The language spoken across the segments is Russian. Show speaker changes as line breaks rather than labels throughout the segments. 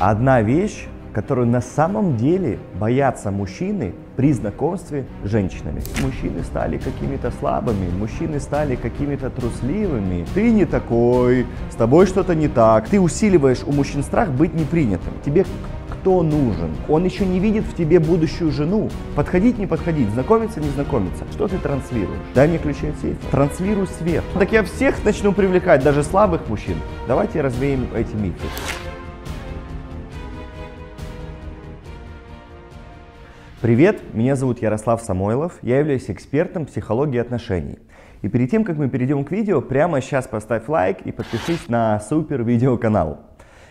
Одна вещь, которую на самом деле боятся мужчины при знакомстве с женщинами. Мужчины стали какими-то слабыми, мужчины стали какими-то трусливыми. Ты не такой, с тобой что-то не так. Ты усиливаешь у мужчин страх быть непринятым. Тебе кто нужен. Он еще не видит в тебе будущую жену. Подходить, не подходить, знакомиться, не знакомиться. Что ты транслируешь? Дай мне ключи от сейфа. Транслируй свет. Так я всех начну привлекать, даже слабых мужчин. Давайте развеем эти мифы. Привет, меня зовут Ярослав Самойлов, я являюсь экспертом психологии отношений. И перед тем, как мы перейдем к видео, прямо сейчас поставь лайк и подпишись на супер видеоканал.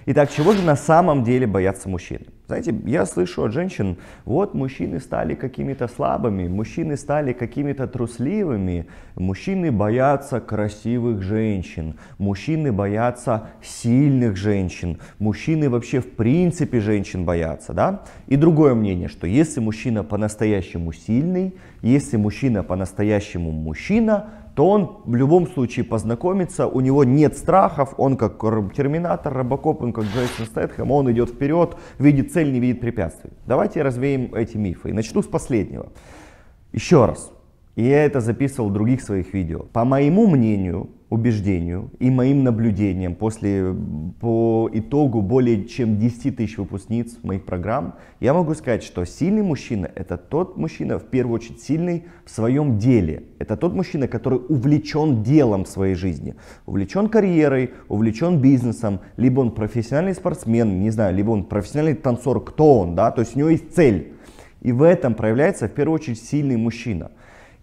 Итак, чего же на самом деле боятся мужчины? Знаете, я слышу от женщин, вот мужчины стали какими-то слабыми, мужчины стали какими-то трусливыми, мужчины боятся красивых женщин, мужчины боятся сильных женщин, мужчины вообще в принципе женщин боятся, да? И другое мнение, что если мужчина по-настоящему сильный, если мужчина по-настоящему мужчина, то он в любом случае познакомится, у него нет страхов, он как терминатор, робокоп, он как Джейсон Стэтхэм, он идет вперед, видит цель, не видит препятствий. Давайте развеем эти мифы. И начну с последнего. Еще раз, и я это записывал в других своих видео. По моему мнению, убеждению и моим наблюдениям после, по итогу более чем 10 тысяч выпускниц моих программ, я могу сказать, что сильный мужчина – это тот мужчина, в первую очередь, сильный в своем деле. Это тот мужчина, который увлечен делом в своей жизни, увлечен карьерой, увлечен бизнесом, либо он профессиональный спортсмен, не знаю, либо он профессиональный танцор, кто он, да, то есть у него есть цель. И в этом проявляется, в первую очередь, сильный мужчина.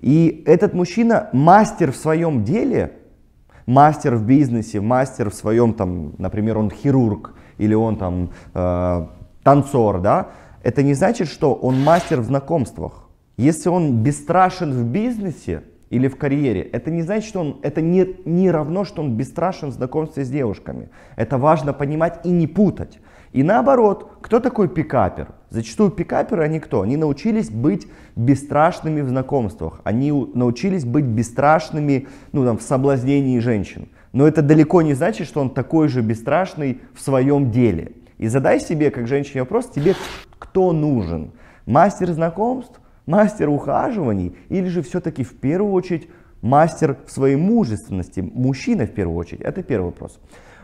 И этот мужчина мастер в своем деле – мастер в бизнесе, мастер в своем, там, например, он хирург или он там э, танцор, да, это не значит, что он мастер в знакомствах. Если он бесстрашен в бизнесе или в карьере, это не значит, что он, это не, не равно, что он бесстрашен в знакомстве с девушками. Это важно понимать и не путать. И наоборот, кто такой пикапер? Зачастую пикаперы, они кто? Они научились быть бесстрашными в знакомствах, они научились быть бесстрашными ну, там, в соблазнении женщин. Но это далеко не значит, что он такой же бесстрашный в своем деле. И задай себе, как женщине, вопрос, тебе кто нужен? Мастер знакомств, мастер ухаживаний или же все-таки в первую очередь мастер в своей мужественности, мужчина в первую очередь? Это первый вопрос.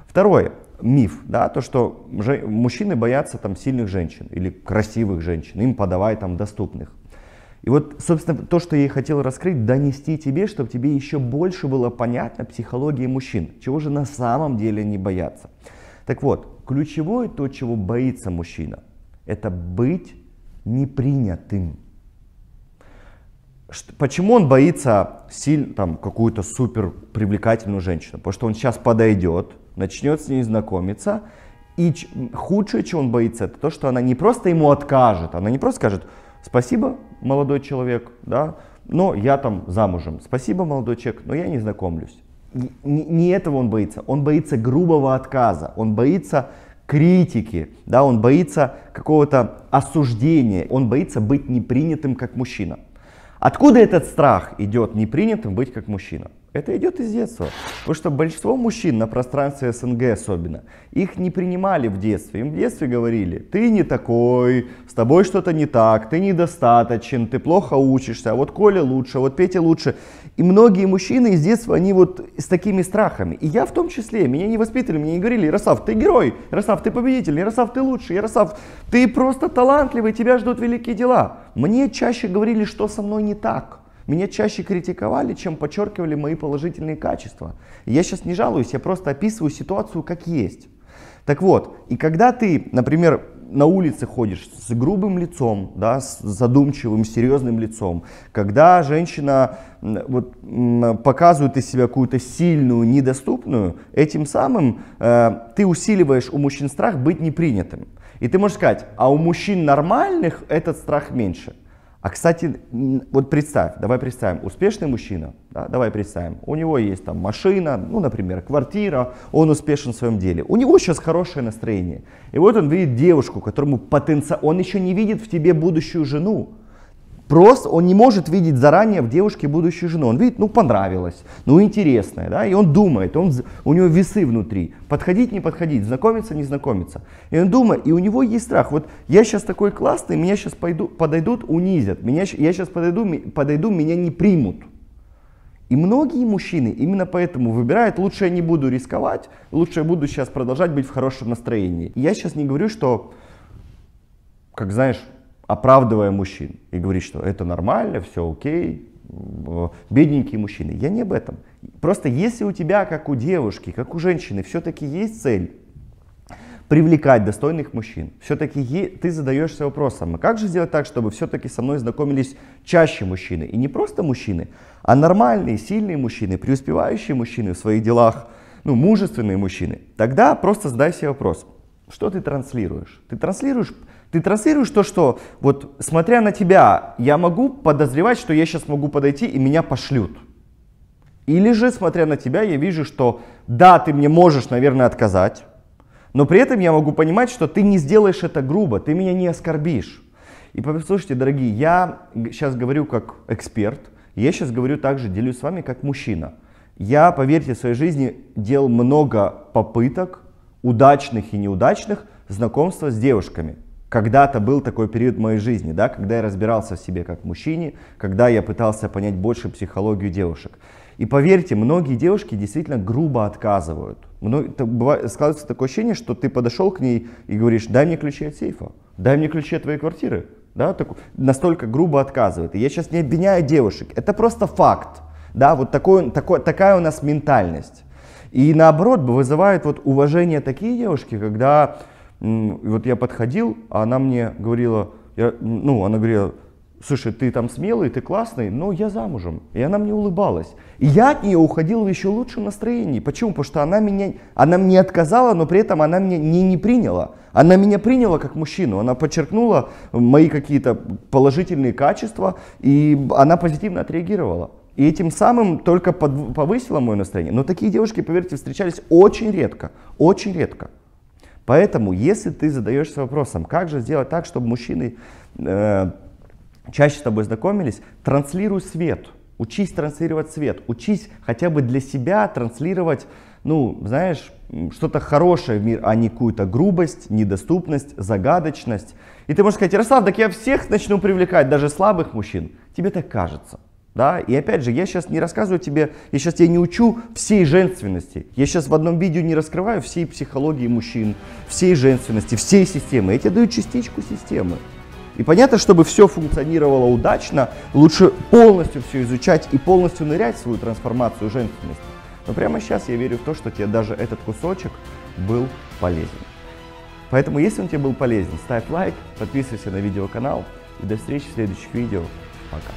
Второе миф, да, то, что мужчины боятся там сильных женщин или красивых женщин, им подавай там доступных. И вот, собственно, то, что я и хотел раскрыть, донести тебе, чтобы тебе еще больше было понятно психологии мужчин, чего же на самом деле не боятся. Так вот, ключевое то, чего боится мужчина, это быть непринятым почему он боится сильно там какую-то супер привлекательную женщину? Потому что он сейчас подойдет, начнет с ней знакомиться, и худшее, чего он боится, это то, что она не просто ему откажет, она не просто скажет «Спасибо, молодой человек, да, но я там замужем, спасибо, молодой человек, но я не знакомлюсь». Не, не этого он боится, он боится грубого отказа, он боится критики, да, он боится какого-то осуждения, он боится быть непринятым как мужчина. Откуда этот страх идет непринятым быть как мужчина? Это идет из детства. Потому что большинство мужчин на пространстве СНГ особенно, их не принимали в детстве. Им в детстве говорили, ты не такой, с тобой что-то не так, ты недостаточен, ты плохо учишься, а вот Коля лучше, а вот Петя лучше. И многие мужчины из детства, они вот с такими страхами. И я в том числе, меня не воспитывали, мне не говорили, Ярослав, ты герой, Ярослав, ты победитель, Ярослав, ты лучше, Ярослав, ты просто талантливый, тебя ждут великие дела. Мне чаще говорили, что со мной не так. Меня чаще критиковали, чем подчеркивали мои положительные качества. Я сейчас не жалуюсь, я просто описываю ситуацию как есть. Так вот, и когда ты, например, на улице ходишь с грубым лицом, да, с задумчивым, серьезным лицом, когда женщина вот, показывает из себя какую-то сильную, недоступную, этим самым э, ты усиливаешь у мужчин страх быть непринятым. И ты можешь сказать, а у мужчин нормальных этот страх меньше. А, кстати, вот представь, давай представим, успешный мужчина, да, давай представим, у него есть там машина, ну, например, квартира, он успешен в своем деле, у него сейчас хорошее настроение. И вот он видит девушку, которому потенциал, он еще не видит в тебе будущую жену, Просто он не может видеть заранее в девушке будущую жену. Он видит, ну, понравилось, ну, интересное, да, и он думает, он, у него весы внутри, подходить, не подходить, знакомиться, не знакомиться. И он думает, и у него есть страх, вот я сейчас такой классный, меня сейчас пойду, подойдут, унизят, меня, я сейчас подойду, подойду, меня не примут. И многие мужчины именно поэтому выбирают, лучше я не буду рисковать, лучше я буду сейчас продолжать быть в хорошем настроении. я сейчас не говорю, что, как знаешь, оправдывая мужчин и говорить, что это нормально, все окей, э, бедненькие мужчины. Я не об этом. Просто если у тебя, как у девушки, как у женщины, все-таки есть цель привлекать достойных мужчин, все-таки ты задаешься вопросом, а как же сделать так, чтобы все-таки со мной знакомились чаще мужчины? И не просто мужчины, а нормальные, сильные мужчины, преуспевающие мужчины в своих делах, ну, мужественные мужчины. Тогда просто задай себе вопрос, что ты транслируешь? Ты транслируешь ты транслируешь то, что вот смотря на тебя, я могу подозревать, что я сейчас могу подойти и меня пошлют. Или же, смотря на тебя, я вижу, что да, ты мне можешь, наверное, отказать, но при этом я могу понимать, что ты не сделаешь это грубо, ты меня не оскорбишь. И послушайте, дорогие, я сейчас говорю как эксперт, я сейчас говорю также, делюсь с вами как мужчина. Я, поверьте, в своей жизни делал много попыток, удачных и неудачных, знакомства с девушками когда-то был такой период в моей жизни, да, когда я разбирался в себе как мужчине, когда я пытался понять больше психологию девушек. И поверьте, многие девушки действительно грубо отказывают. Бывает, складывается такое ощущение, что ты подошел к ней и говоришь, дай мне ключи от сейфа, дай мне ключи от твоей квартиры. Да, так, настолько грубо отказывают. И я сейчас не обвиняю девушек, это просто факт. Да, вот такой, такой, такая у нас ментальность. И наоборот, вызывает вот уважение такие девушки, когда и вот я подходил, а она мне говорила, я, ну, она говорила, слушай, ты там смелый, ты классный, но я замужем. И она мне улыбалась. И я от нее уходил в еще лучшем настроении. Почему? Потому что она, меня, она мне отказала, но при этом она меня не, не приняла. Она меня приняла как мужчину, она подчеркнула мои какие-то положительные качества, и она позитивно отреагировала. И этим самым только повысила мое настроение. Но такие девушки, поверьте, встречались очень редко, очень редко. Поэтому, если ты задаешься вопросом, как же сделать так, чтобы мужчины э, чаще с тобой знакомились, транслируй свет, учись транслировать свет, учись хотя бы для себя транслировать, ну, знаешь, что-то хорошее в мир, а не какую-то грубость, недоступность, загадочность. И ты можешь сказать, Ярослав, так я всех начну привлекать, даже слабых мужчин. Тебе так кажется. Да? И опять же, я сейчас не рассказываю тебе, я сейчас тебя не учу всей женственности. Я сейчас в одном видео не раскрываю всей психологии мужчин, всей женственности, всей системы. Я тебе даю частичку системы. И понятно, чтобы все функционировало удачно, лучше полностью все изучать и полностью нырять в свою трансформацию женственности. Но прямо сейчас я верю в то, что тебе даже этот кусочек был полезен. Поэтому, если он тебе был полезен, ставь лайк, подписывайся на видеоканал и до встречи в следующих видео. Пока.